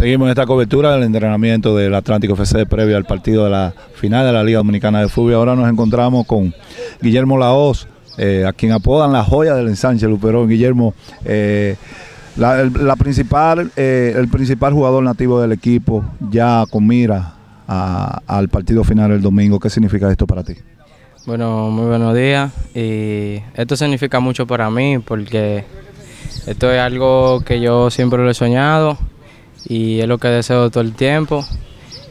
Seguimos en esta cobertura del entrenamiento del Atlántico FC previo al partido de la final de la Liga Dominicana de Fútbol. Ahora nos encontramos con Guillermo Laoz, eh, a quien apodan la joya del ensanche Luperón. Guillermo, eh, la, el, principal, eh, el principal jugador nativo del equipo ya con mira al partido final el domingo. ¿Qué significa esto para ti? Bueno, muy buenos días. Y esto significa mucho para mí porque esto es algo que yo siempre lo he soñado y es lo que deseo todo el tiempo.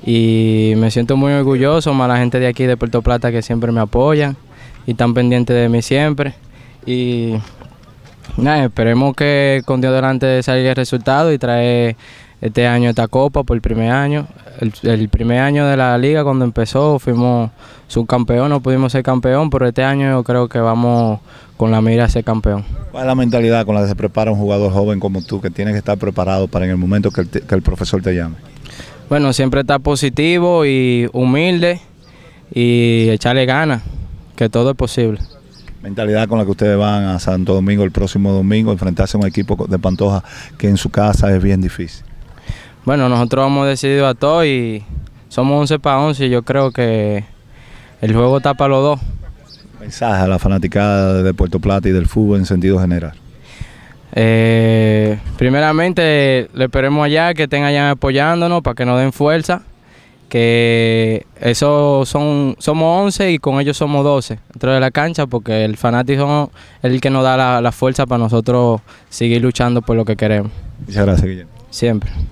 Y me siento muy orgulloso más la gente de aquí de Puerto Plata que siempre me apoyan y están pendientes de mí siempre. Y nada, esperemos que con Dios delante salga el resultado y trae este año esta copa por el primer año el, primer año de la liga cuando empezó fuimos subcampeón, no pudimos ser campeón, pero este año yo creo que vamos con la mira a ser campeón. ¿Cuál es la mentalidad con la que se prepara un jugador joven como tú, que tiene que estar preparado para en el momento que el, que el profesor te llame? Bueno, siempre estar positivo y humilde y echarle ganas, que todo es posible. Mentalidad con la que ustedes van a Santo Domingo el próximo domingo, enfrentarse a un equipo de Pantoja que en su casa es bien difícil. Bueno, nosotros hemos decidido a todos y somos 11 para 11 y yo creo que el juego está para los dos. Mensaje a la fanaticada de Puerto Plata y del fútbol en sentido general. Eh, primeramente, le esperemos allá que estén allá apoyándonos para que nos den fuerza. Que eso son, somos 11 y con ellos somos 12 dentro de la cancha, porque el fanático es el que nos da la, la fuerza para nosotros seguir luchando por lo que queremos. Muchas gracias, Guillermo. Siempre.